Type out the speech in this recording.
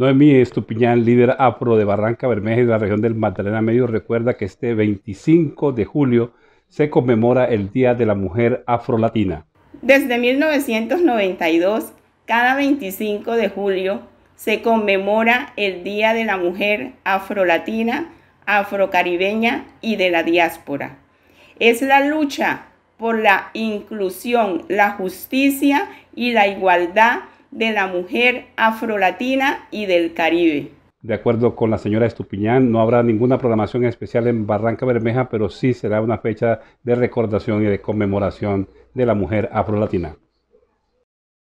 Noemí Estupiñán, líder afro de Barranca Bermeja y de la región del Magdalena Medio, recuerda que este 25 de julio se conmemora el Día de la Mujer Afrolatina. Desde 1992, cada 25 de julio se conmemora el Día de la Mujer Afrolatina, Afrocaribeña y de la Diáspora. Es la lucha por la inclusión, la justicia y la igualdad de la mujer afrolatina y del Caribe. De acuerdo con la señora Estupiñán, no habrá ninguna programación especial en Barranca Bermeja, pero sí será una fecha de recordación y de conmemoración de la mujer afrolatina.